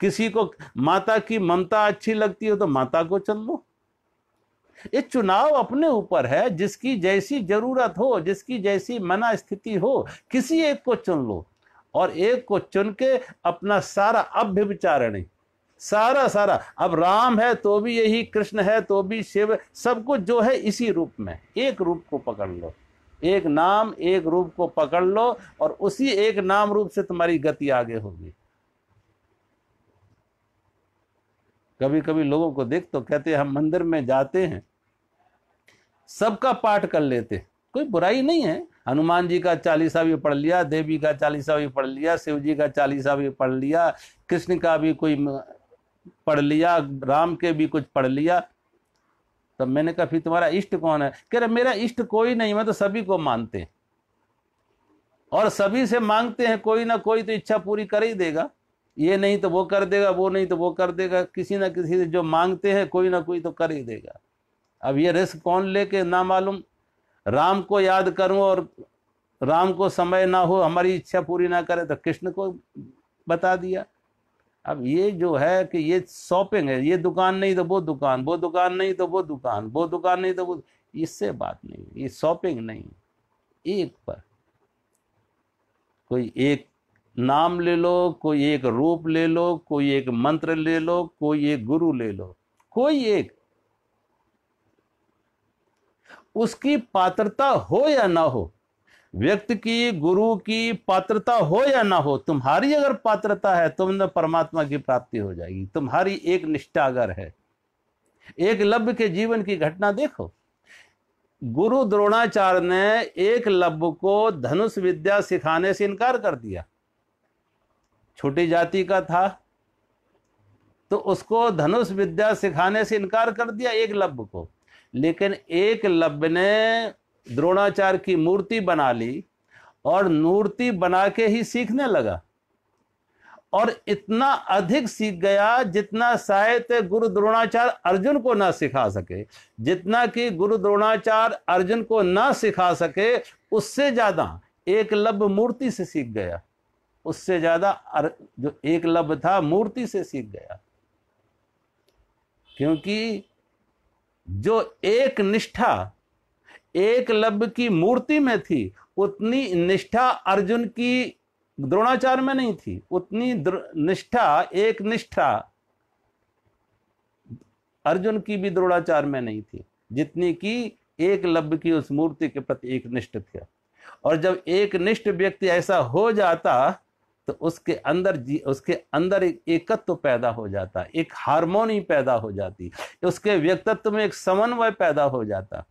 किसी को माता की ममता अच्छी लगती हो तो माता को चल लो ये चुनाव अपने ऊपर है जिसकी जैसी जरूरत हो जिसकी जैसी मना स्थिति हो किसी एक को चुन लो और एक को चुन के अपना सारा अभ्य विचारणी सारा सारा अब राम है तो भी यही कृष्ण है तो भी शिव सब कुछ जो है इसी रूप में एक रूप को पकड़ लो एक नाम एक रूप को पकड़ लो और उसी एक नाम रूप से तुम्हारी गति आगे होगी कभी कभी लोगों को देख तो कहते हम मंदिर में जाते हैं सबका पाठ कर लेते कोई बुराई नहीं है हनुमान जी का चालीसा भी पढ़ लिया देवी का चालीसा भी पढ़ लिया शिव जी का चालीसा भी पढ़ लिया कृष्ण का भी कोई पढ़ लिया राम के भी कुछ पढ़ लिया तब मैंने कहा फिर तुम्हारा इष्ट कौन है कह रहे मेरा इष्ट कोई नहीं मैं तो सभी को मानते हैं और सभी से मांगते हैं कोई ना कोई तो इच्छा पूरी कर ही देगा ये नहीं तो वो कर देगा वो नहीं तो वो कर देगा किसी ना किसी से जो मांगते हैं कोई ना कोई तो कर ही देगा अब ये रिस्क कौन लेके ना मालूम राम को याद करूं और राम को समय ना हो हमारी इच्छा पूरी ना करे तो कृष्ण को बता दिया अब ये जो है कि ये शॉपिंग है ये दुकान नहीं तो वो दुकान वो दुकान नहीं तो वो दुकान वो दुकान नहीं तो वो इससे बात नहीं ये शॉपिंग नहीं एक पर कोई एक नाम ले लो कोई एक रूप ले लो कोई एक मंत्र ले लो कोई एक गुरु ले लो कोई एक उसकी पात्रता हो या ना हो व्यक्ति की गुरु की पात्रता हो या ना हो तुम्हारी अगर पात्रता है तुमने तो परमात्मा की प्राप्ति हो जाएगी तुम्हारी एक निष्ठा अगर है एक लव्य के जीवन की घटना देखो गुरु द्रोणाचार्य ने एक लव्य को धनुष विद्या सिखाने से इनकार कर दिया छोटी जाति का था तो उसको धनुष विद्या सिखाने से इनकार कर दिया एक लव्य को लेकिन एक लव्य ने द्रोणाचार्य की मूर्ति बना ली और मूर्ति बना के ही सीखने लगा और इतना अधिक सीख गया जितना शायद गुरु द्रोणाचार्य अर्जुन को ना सिखा सके जितना कि गुरु द्रोणाचार्य अर्जुन को ना सिखा सके उससे ज़्यादा एक लब मूर्ति से सीख गया उससे ज़्यादा जो एक लब था मूर्ति से सीख गया क्योंकि जो एक निष्ठा एक लव्य की मूर्ति में थी उतनी निष्ठा अर्जुन की द्रोणाचार्य में नहीं थी उतनी निष्ठा एक निष्ठा अर्जुन की भी द्रोणाचार्य में नहीं थी जितनी की एक लव्य की उस मूर्ति के प्रति एक निष्ठ थे और जब एक निष्ठ व्यक्ति ऐसा हो जाता तो उसके अंदर जी उसके अंदर एक एकत्व तो पैदा हो जाता एक हारमोनी पैदा हो जाती उसके व्यक्तित्व में एक समन्वय पैदा हो जाता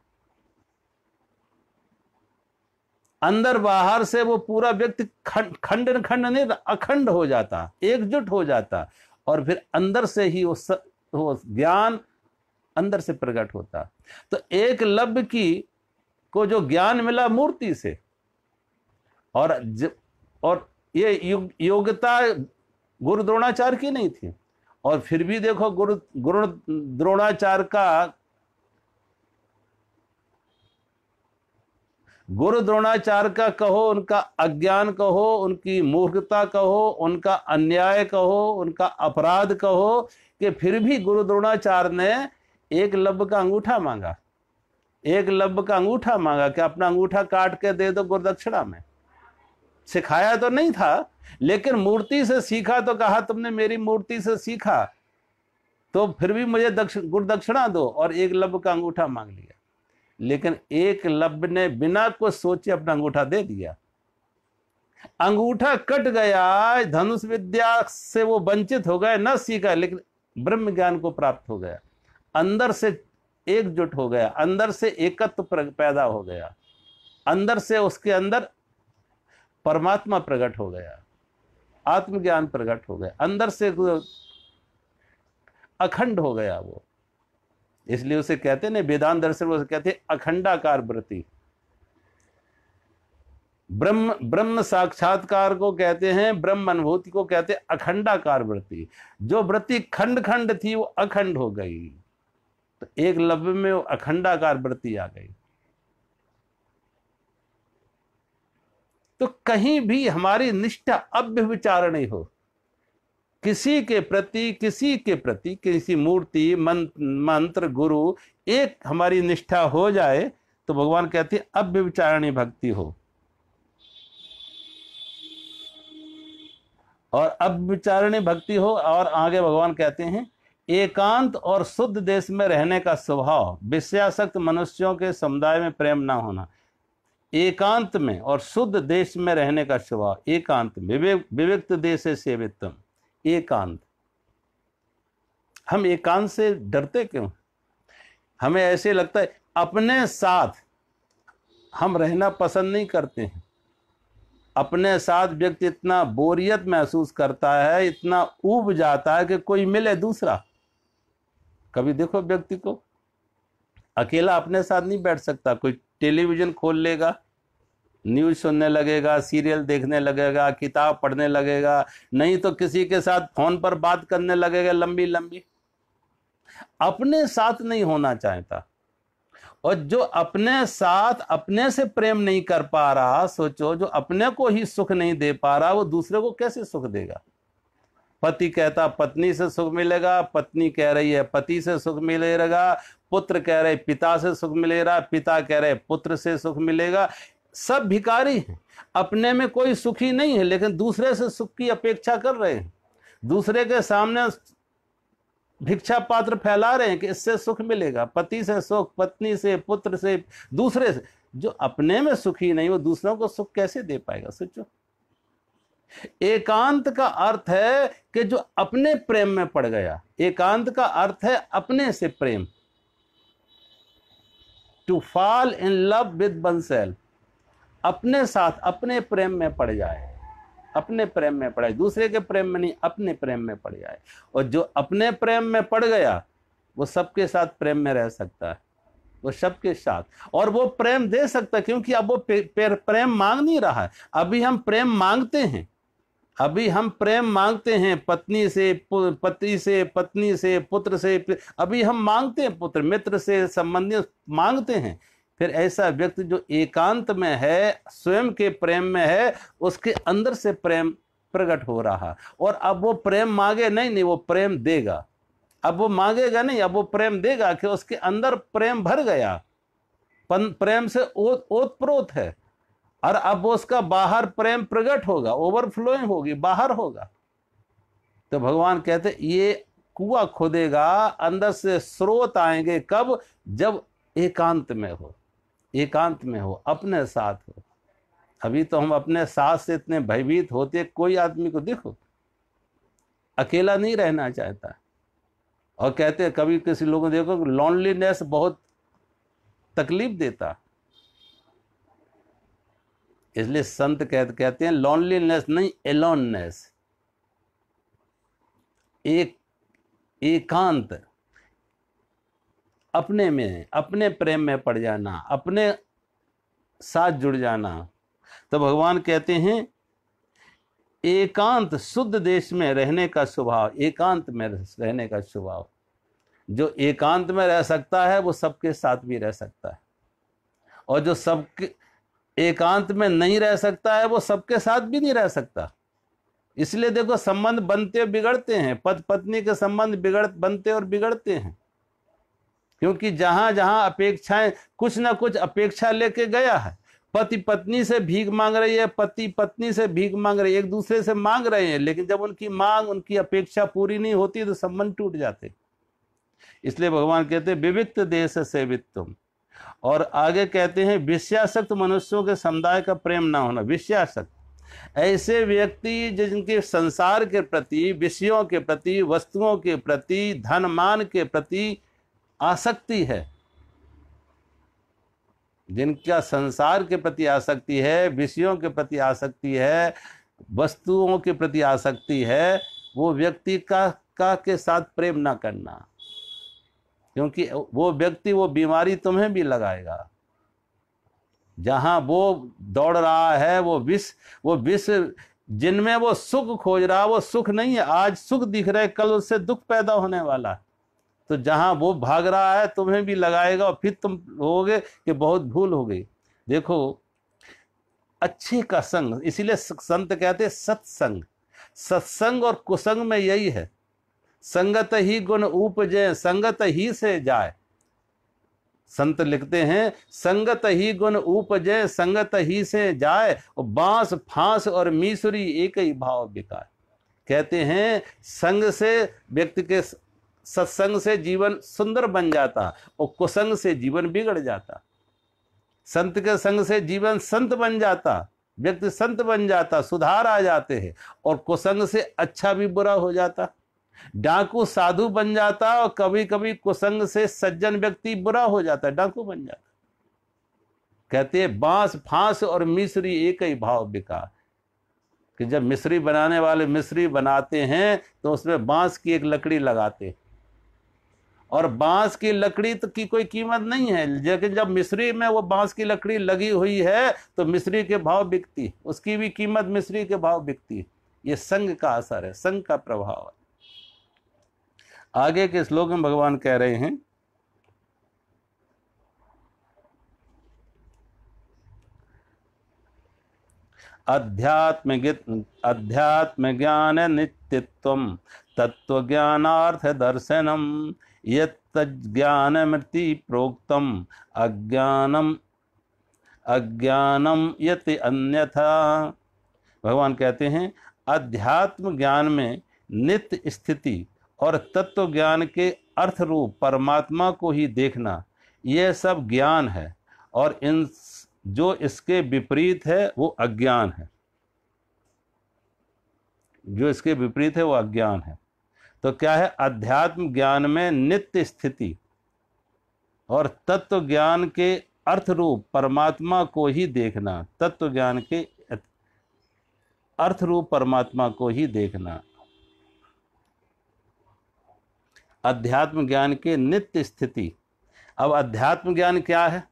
अंदर बाहर से वो पूरा व्यक्ति खंड खंड खंड नहीं अखंड हो जाता एकजुट हो जाता और फिर अंदर से ही वो वो ज्ञान अंदर से प्रकट होता तो एक लव्य की को जो ज्ञान मिला मूर्ति से और ज, और ये योग्यता गुरु द्रोणाचार्य की नहीं थी और फिर भी देखो गुरु गुरु द्रोणाचार्य का गुरु द्रोणाचार्य का कहो उनका अज्ञान कहो उनकी मूर्खता कहो उनका अन्याय कहो उनका अपराध कहो कि फिर भी गुरु द्रोणाचार्य ने एक लब का अंगूठा मांगा एक लब का अंगूठा मांगा कि अपना अंगूठा काट के दे दो गुरुदक्षिणा में सिखाया तो नहीं था लेकिन मूर्ति से सीखा तो कहा तुमने मेरी मूर्ति से सीखा तो फिर भी मुझे दक्ष गुरुदक्षिणा दो और एक लब का अंगूठा मांग लिया लेकिन एक लब ने बिना कुछ सोचे अपना अंगूठा दे दिया अंगूठा कट गया धनुष विद्या से वो वंचित हो गए न सीखा लेकिन ब्रह्म ज्ञान को प्राप्त हो गया अंदर से एकजुट हो गया अंदर से एकत्व पैदा हो गया अंदर से उसके अंदर परमात्मा प्रकट हो गया आत्मज्ञान प्रकट हो गया अंदर से अखंड हो गया वो इसलिए उसे कहते ना वेदांत दर्शन उसे कहते हैं अखंडाकार वृत्ति ब्रह्म ब्रह्म साक्षात्कार को कहते हैं ब्रह्म अनुभूति को कहते हैं अखंडाकार वृत्ति जो वृत्ति खंड खंड थी वो अखंड हो गई तो एक लव्य में वो अखंडाकार वृत्ति आ गई तो कहीं भी हमारी निष्ठा अभ्य नहीं हो किसी के प्रति किसी के प्रति किसी मूर्ति मंत्र गुरु एक हमारी निष्ठा हो जाए तो भगवान कहते हैं अब विचारणी भक्ति हो और अब विचारणी भक्ति हो और आगे भगवान कहते हैं एकांत और शुद्ध देश में रहने का स्वभाव विषयासक्त मनुष्यों के समुदाय में प्रेम ना होना एकांत में और शुद्ध देश में रहने का स्वभाव एकांत विवेक विविक्त देश है सेवितम एकांत हम एकांत से डरते क्यों हमें ऐसे लगता है अपने साथ हम रहना पसंद नहीं करते हैं अपने साथ व्यक्ति इतना बोरियत महसूस करता है इतना ऊब जाता है कि कोई मिले दूसरा कभी देखो व्यक्ति को अकेला अपने साथ नहीं बैठ सकता कोई टेलीविज़न खोल लेगा न्यूज सुनने लगेगा सीरियल देखने लगेगा किताब पढ़ने लगेगा नहीं तो किसी के साथ फोन पर बात करने लगेगा लंबी लंबी अपने साथ नहीं होना चाहता और जो अपने साथ अपने से प्रेम नहीं कर पा रहा सोचो जो अपने को ही सुख नहीं दे पा रहा वो दूसरे को कैसे सुख देगा पति कहता पत्नी से सुख मिलेगा पत्नी कह रही है पति से सुख मिलेगा पुत्र कह रहे पिता से सुख मिलेगा पिता कह रहे पुत्र से सुख मिलेगा सब भिकारी हैं अपने में कोई सुखी नहीं है लेकिन दूसरे से सुख की अपेक्षा कर रहे हैं दूसरे के सामने भिक्षा पात्र फैला रहे हैं कि इससे सुख मिलेगा पति से सुख पत्नी से पुत्र से दूसरे से जो अपने में सुखी नहीं वो दूसरों को सुख कैसे दे पाएगा सोचो एकांत का अर्थ है कि जो अपने प्रेम में पड़ गया एकांत का अर्थ है अपने से प्रेम to fall in love with oneself self अपने साथ अपने प्रेम में पड़ जाए अपने प्रेम में पड़ जाए दूसरे के प्रेम में नहीं अपने प्रेम में पड़ जाए और जो अपने प्रेम में पड़ गया वो सबके साथ प्रेम में रह सकता है वो सबके साथ और वो प्रेम दे सकता है क्योंकि अब वो प्रेम मांग नहीं रहा है अभी हम प्रेम मांगते हैं अभी हम प्रेम मांगते हैं पत्नी से पति से पत्नी से पुत्र से अभी हम मांगते हैं पुत्र मित्र से संबंधित मांगते हैं फिर ऐसा व्यक्ति जो एकांत में है स्वयं के प्रेम में है उसके अंदर से प्रेम प्रकट हो रहा और अब वो प्रेम मांगे नहीं नहीं वो प्रेम देगा अब वो मांगेगा नहीं अब वो प्रेम देगा कि उसके अंदर प्रेम भर गया प्रेम से ओत ओतप्रोत है और अब उसका बाहर प्रेम प्रकट होगा ओवरफ्लोइंग होगी बाहर होगा तो भगवान कहते ये कुआ खोदेगा अंदर से स्रोत आएंगे कब जब एकांत में हो एकांत में हो अपने साथ हो अभी तो हम अपने साथ से इतने भयभीत होते कोई आदमी को देखो अकेला नहीं रहना चाहता और कहते कभी किसी लोगों को देखो लॉन्लीनेस बहुत तकलीफ देता इसलिए संत कहते कहते हैं लॉन्लीनेस नहीं एलोननेस एक एकांत अपने में अपने प्रेम में पड़ जाना अपने साथ जुड़ जाना तो भगवान कहते हैं एकांत शुद्ध देश में रहने का स्वभाव एकांत में रहने का स्वभाव जो एकांत में रह सकता है वो सबके साथ भी रह सकता है और जो सबके एकांत में नहीं रह सकता है वो सबके साथ भी नहीं रह सकता इसलिए देखो संबंध बनते बिगड़ते हैं पत पत्नी के संबंध बिगड़ बनते और बिगड़ते हैं क्योंकि जहाँ जहाँ अपेक्षाएं कुछ ना कुछ अपेक्षा लेके गया है पति पत्नी से भीख मांग रही है पति पत्नी से भीख मांग रही है एक दूसरे से मांग रहे हैं लेकिन जब उनकी मांग उनकी अपेक्षा पूरी नहीं होती तो संबंध टूट जाते इसलिए भगवान कहते हैं विविक्त देश सेवित तुम और आगे कहते हैं विषयाशक्त मनुष्यों के समुदाय का प्रेम ना होना विषयाशक्त ऐसे व्यक्ति जिनके संसार के प्रति विषयों के प्रति वस्तुओं के प्रति धन मान के प्रति आसक्ति है जिनका संसार के प्रति आसक्ति है विषयों के प्रति आसक्ति है वस्तुओं के प्रति आसक्ति है वो व्यक्ति का का के साथ प्रेम ना करना क्योंकि वो व्यक्ति वो बीमारी तुम्हें भी लगाएगा जहाँ वो दौड़ रहा है वो विष वो विष जिनमें वो सुख खोज रहा वो सुख नहीं है आज सुख दिख रहा है कल उससे दुख पैदा होने वाला है तो जहाँ वो भाग रहा है तुम्हें भी लगाएगा और फिर तुम होगे कि बहुत भूल हो गई देखो अच्छे का संग इसीलिए संत कहते सत्संग सत्संग और कुसंग में यही है संगत ही गुण उपजे संगत ही से जाए संत लिखते हैं संगत ही गुण उपजे संगत ही से जाए और बांस फांस और मिसुरी एक ही भाव बिकाए कहते हैं संग से व्यक्ति के सत्संग से जीवन सुंदर बन जाता और कुसंग से जीवन बिगड़ जाता संत के संग से जीवन संत बन जाता व्यक्ति संत बन जाता सुधार आ जाते हैं और कुसंग से अच्छा भी बुरा हो जाता डाकू साधु बन जाता और कभी कभी कुसंग से सज्जन व्यक्ति बुरा हो जाता है डाकू बन जाता कहते हैं बांस फांस और मिश्री एक ही भाव बिका कि जब मिश्री बनाने वाले मिश्री बनाते हैं तो उसमें बांस की एक लकड़ी लगाते हैं और बांस की लकड़ी तो की कोई कीमत नहीं है लेकिन जब मिस्री में वो बांस की लकड़ी लगी हुई है तो मिस्री के भाव बिकती उसकी भी कीमत मिस्री के भाव बिकती ये संघ का असर है संघ का प्रभाव है आगे के श्लोक में भगवान कह रहे हैं अध्यात्म अध्यात्म ज्ञान नित्यत्व तत्व ज्ञानार्थ दर्शनम यज्ञानमृति प्रोक्तम अज्ञानम अज्ञानम यति अन्यथा भगवान कहते हैं अध्यात्म ज्ञान में नित्य स्थिति और तत्व ज्ञान के अर्थ रूप परमात्मा को ही देखना यह सब ज्ञान है और इन जो इसके विपरीत है वो अज्ञान है जो इसके विपरीत है वो अज्ञान है तो क्या है अध्यात्म ज्ञान में नित्य स्थिति और तत्व ज्ञान के अर्थ रूप परमात्मा को ही देखना तत्व ज्ञान के अर्थ रूप परमात्मा को ही देखना अध्यात्म ज्ञान के नित्य स्थिति अब अध्यात्म ज्ञान क्या है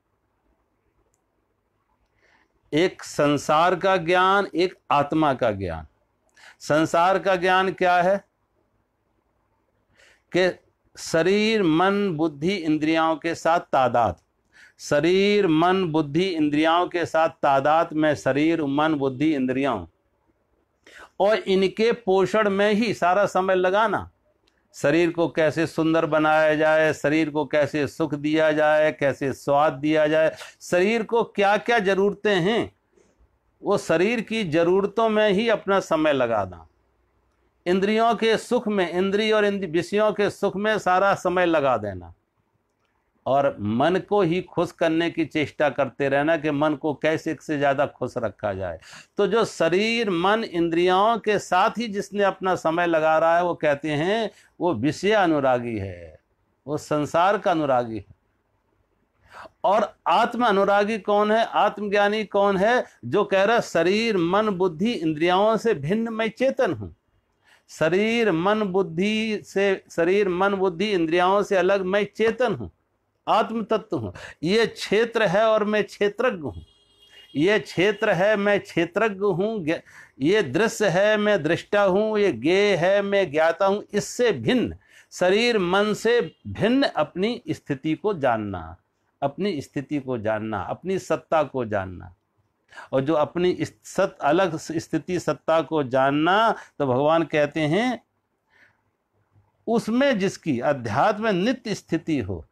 एक संसार का ज्ञान एक आत्मा का ज्ञान संसार का ज्ञान क्या है कि शरीर मन बुद्धि इंद्रियाओं के साथ तादाद शरीर मन बुद्धि इंद्रियाओं के साथ तादाद में शरीर मन बुद्धि इंद्रियाओं और इनके पोषण में ही सारा समय लगाना शरीर को कैसे सुंदर बनाया जाए शरीर को कैसे सुख दिया जाए कैसे स्वाद दिया जाए शरीर को क्या क्या ज़रूरतें हैं वो शरीर की ज़रूरतों में ही अपना समय लगाना इंद्रियों के सुख में इंद्रिय और विषयों के सुख में सारा समय लगा देना और मन को ही खुश करने की चेष्टा करते रहना कि मन को कैसे से ज़्यादा खुश रखा जाए तो जो शरीर मन इंद्रियों के साथ ही जिसने अपना समय लगा रहा है वो कहते हैं वो विषय अनुरागी है वो संसार का अनुरागी है और आत्म अनुरागी कौन है आत्मज्ञानी कौन है जो कह रहा शरीर मन बुद्धि इंद्रियाओं से भिन्न मैं चेतन हूँ शरीर मन बुद्धि से शरीर मन बुद्धि इंद्रियाओं से अलग मैं चेतन हूँ आत्म तत्व हूँ ये क्षेत्र है और मैं क्षेत्रज्ञ हूँ ये क्षेत्र है मैं क्षेत्रज्ञ हूँ ये दृश्य है मैं दृष्टा हूँ ये गेय है मैं ज्ञाता हूँ इससे भिन्न शरीर मन से भिन्न अपनी स्थिति को जानना अपनी स्थिति को जानना अपनी सत्ता को जानना और जो अपनी सत अलग स्थिति सत्ता को जानना तो भगवान कहते हैं उसमें जिसकी अध्यात्म नित्य स्थिति हो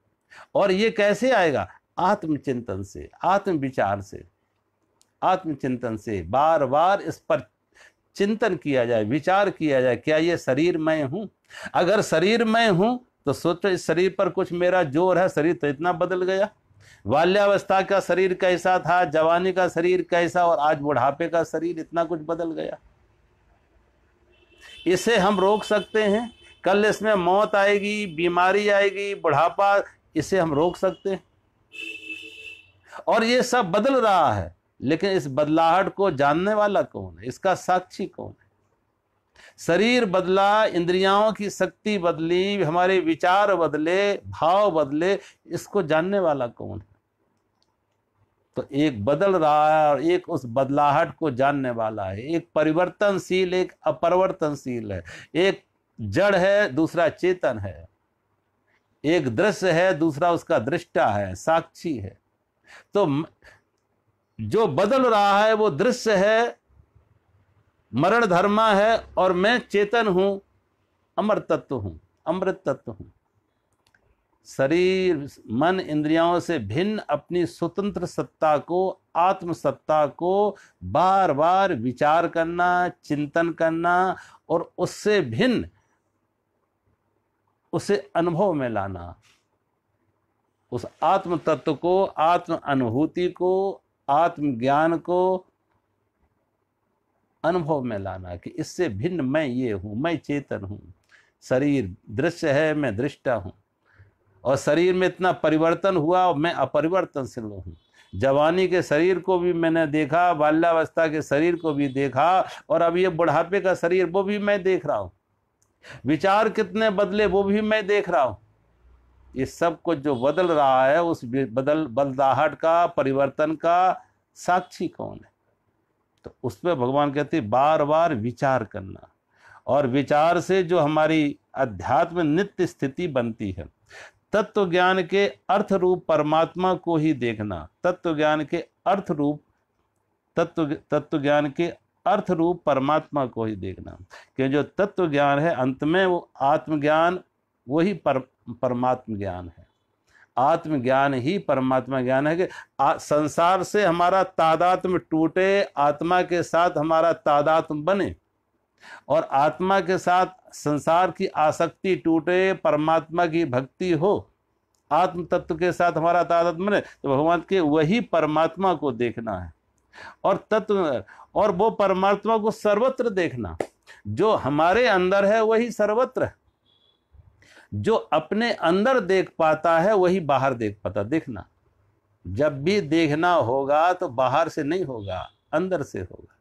और ये कैसे आएगा आत्मचिंतन से आत्मविचार से आत्मचिंतन से बार बार इस पर चिंतन किया जाए विचार किया जाए क्या ये शरीर मैं हूँ अगर शरीर मैं हूँ तो सोचो इस शरीर पर कुछ मेरा जोर है शरीर तो इतना बदल गया बाल्यावस्था का शरीर कैसा था जवानी का शरीर कैसा और आज बुढ़ापे का शरीर इतना कुछ बदल गया इसे हम रोक सकते हैं कल इसमें मौत आएगी बीमारी आएगी बुढ़ापा इसे हम रोक सकते हैं और ये सब बदल रहा है लेकिन इस बदलाहट को जानने वाला कौन है इसका साक्षी कौन है शरीर बदला इंद्रियाओं की शक्ति बदली हमारे विचार बदले भाव बदले इसको जानने वाला कौन है तो एक बदल रहा है और एक उस बदलाहट को जानने वाला है एक परिवर्तनशील एक अपरिवर्तनशील है एक जड़ है दूसरा चेतन है एक दृश्य है दूसरा उसका दृष्टा है साक्षी है तो जो बदल रहा है वो दृश्य है मरण धर्मा है और मैं चेतन हूं अमर तत्व हूं अमृत तत्व हूं शरीर मन इंद्रियाओं से भिन्न अपनी स्वतंत्र सत्ता को आत्म सत्ता को बार बार विचार करना चिंतन करना और उससे भिन्न उसे अनुभव में लाना उस आत्म तत्व को आत्म अनुभूति को आत्मज्ञान को अनुभव में लाना कि इससे भिन्न मैं ये हूँ मैं चेतन हूँ शरीर दृश्य है मैं दृष्टा हूँ और शरीर में इतना परिवर्तन हुआ और मैं अपरिवर्तनशील हूँ जवानी के शरीर को भी मैंने देखा बाल्यावस्था के शरीर को भी देखा और अब ये बुढ़ापे का शरीर वो भी मैं देख रहा हूँ विचार कितने बदले वो भी मैं देख रहा हूँ ये सब कुछ जो बदल रहा है उस बदल बदलाहट का परिवर्तन का साक्षी कौन है तो उस पर भगवान कहते बार बार विचार करना और विचार से जो हमारी अध्यात्म नित्य स्थिति बनती है तत्व ज्ञान के अर्थ रूप परमात्मा को ही देखना तत्व ज्ञान के अर्थ रूप तत्व तत्व ज्ञान के अर्थ रूप परमात्मा को ही देखना क्योंकि जो तत्व ज्ञान है अंत में वो आत्मज्ञान वही पर परमात्म ज्ञान है आत्मज्ञान ही परमात्मा ज्ञान है कि आ, संसार से हमारा तादात्म टूटे आत्मा के साथ हमारा तादात्म बने और आत्मा के साथ संसार की आसक्ति टूटे परमात्मा की भक्ति हो आत्म तत्व के साथ हमारा तादत मने तो भगवान के वही परमात्मा को देखना है और तत्व और वो परमात्मा को सर्वत्र देखना जो हमारे अंदर है वही सर्वत्र है जो अपने अंदर देख पाता है वही बाहर देख पाता देखना जब भी देखना होगा तो बाहर से नहीं होगा अंदर से होगा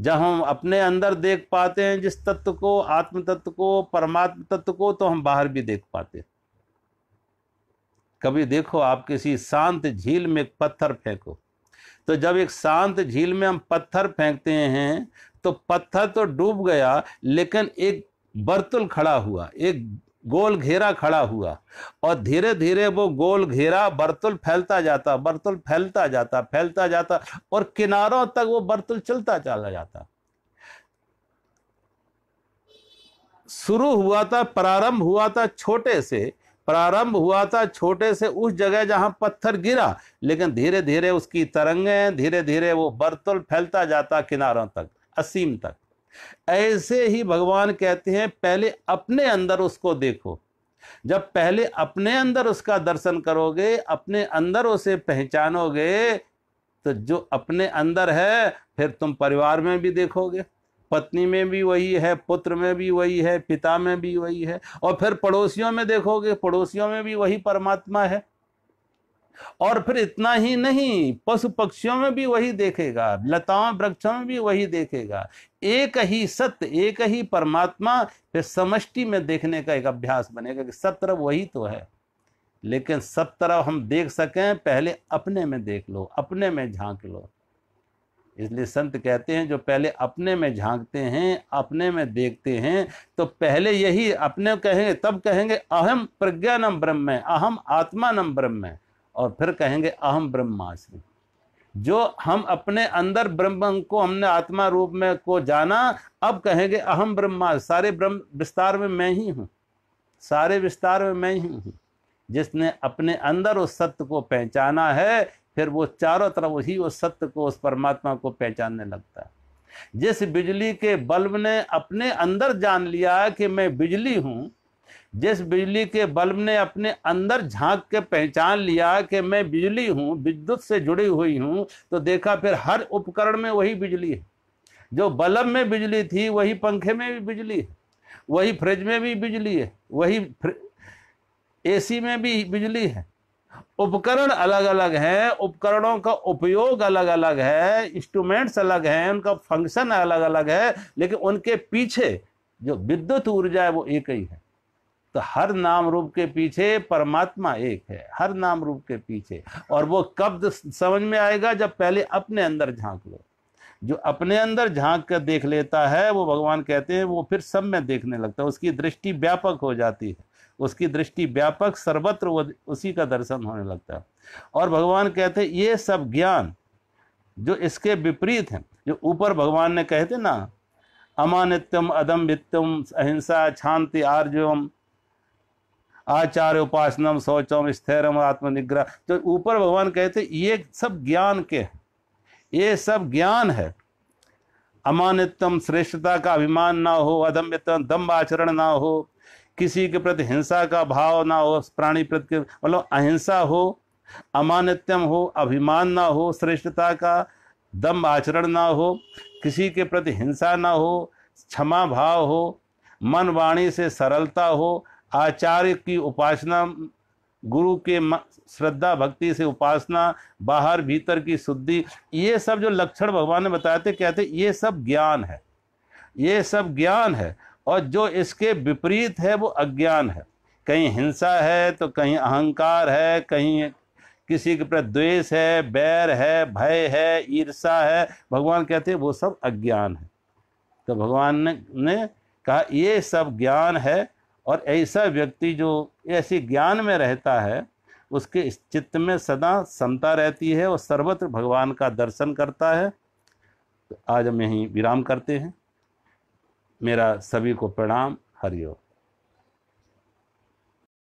जब हम अपने अंदर देख पाते हैं जिस तत्व को आत्म तत्व को परमात्म तत्व को तो हम बाहर भी देख पाते हैं कभी देखो आप किसी शांत झील में एक पत्थर फेंको तो जब एक शांत झील में हम पत्थर फेंकते हैं तो पत्थर तो डूब गया लेकिन एक बर्तुल खड़ा हुआ एक गोल घेरा खड़ा हुआ और धीरे धीरे वो गोल घेरा बर्तुल फैलता जाता बर्तुल फैलता जाता फैलता जाता और किनारों तक वो बर्तुल चलता चला जाता शुरू हुआ था प्रारंभ हुआ था छोटे से प्रारंभ हुआ था छोटे से उस जगह जहां पत्थर गिरा लेकिन धीरे धीरे उसकी तरंगें धीरे धीरे वो बर्तुल फैलता जाता किनारों तक असीम तक ऐसे ही भगवान कहते हैं पहले अपने अंदर उसको देखो जब पहले अपने अंदर उसका दर्शन करोगे अपने अंदर उसे पहचानोगे तो जो अपने अंदर है फिर तुम परिवार में भी देखोगे पत्नी में भी वही है पुत्र में भी वही है पिता में भी वही है और फिर पड़ोसियों में देखोगे पड़ोसियों में भी वही परमात्मा है और फिर इतना ही नहीं पशु पक्षियों में भी वही देखेगा लताओं वृक्षों में भी वही देखेगा एक ही सत्य एक ही परमात्मा फिर समष्टि में देखने का एक अभ्यास बनेगा कि सब तरफ वही तो है लेकिन सब तरफ हम देख सकें पहले अपने में देख लो अपने में झांक लो इसलिए संत कहते हैं जो पहले अपने में झांकते हैं अपने में देखते हैं तो पहले यही अपने कहेंगे तब कहेंगे अहम प्रज्ञानम ब्रह्म अहम आत्मानम ब्रह्म और फिर कहेंगे अहम ब्रह्मास्मि जो हम अपने अंदर ब्रह्म को हमने आत्मा रूप में को जाना अब कहेंगे अहम ब्रह्मा सारे ब्रह्म विस्तार में मैं ही हूँ सारे विस्तार में मैं ही हूँ जिसने अपने अंदर उस सत्य को पहचाना है फिर वो चारों तरफ ही उस सत्य को उस परमात्मा को पहचानने लगता है जिस बिजली के बल्ब ने अपने अंदर जान लिया कि मैं बिजली हूँ जिस बिजली के बल्ब ने अपने अंदर झांक के पहचान लिया कि मैं बिजली हूँ विद्युत से जुड़ी हुई हूँ तो देखा फिर हर उपकरण में वही बिजली है जो बल्ब में बिजली थी वही पंखे में भी बिजली है वही फ्रिज में भी बिजली है वही एसी में भी बिजली है उपकरण अलग अलग हैं उपकरणों का उपयोग अलग अलग है इंस्ट्रूमेंट्स अलग हैं उनका फंक्शन अलग अलग है लेकिन उनके पीछे जो विद्युत ऊर्जा है वो एक ही है तो हर नाम रूप के पीछे परमात्मा एक है हर नाम रूप के पीछे और वो कब समझ में आएगा जब पहले अपने अंदर झांक लो जो अपने अंदर झांक कर देख लेता है वो भगवान कहते हैं वो फिर सब में देखने लगता है उसकी दृष्टि व्यापक हो जाती है उसकी दृष्टि व्यापक सर्वत्र वो उसी का दर्शन होने लगता है और भगवान कहते हैं ये सब ज्ञान जो इसके विपरीत हैं जो ऊपर भगवान ने कहते ना अमानित्यम अदम्बित्यम अहिंसा शांति आर्जम आचार्य उपासनम शौचम स्थिरम आत्मनिग्रह जो तो ऊपर भगवान कहते ये सब ज्ञान के ये सब ज्ञान है अमानितम श्रेष्ठता का अभिमान ना हो अदम्यतम दम्भ आचरण ना हो किसी के प्रति हिंसा का भाव ना हो प्राणी प्रति मतलब अहिंसा हो अमान्यतम हो अभिमान ना हो श्रेष्ठता का दम्ब आचरण ना हो किसी के प्रति हिंसा ना हो क्षमा भाव हो मन वाणी से सरलता हो आचार्य की उपासना गुरु के श्रद्धा भक्ति से उपासना बाहर भीतर की शुद्धि ये सब जो लक्षण भगवान ने बताए थे कहते ये सब ज्ञान है ये सब ज्ञान है और जो इसके विपरीत है वो अज्ञान है कहीं हिंसा है तो कहीं अहंकार है कहीं किसी के प्रति द्वेष है बैर है भय है ईर्षा है भगवान कहते हैं वो सब अज्ञान है तो भगवान ने, ने कहा ये सब ज्ञान है और ऐसा व्यक्ति जो ऐसे ज्ञान में रहता है उसके चित्त में सदा समता रहती है और सर्वत्र भगवान का दर्शन करता है तो आज हम यहीं विराम करते हैं मेरा सभी को प्रणाम हरिओम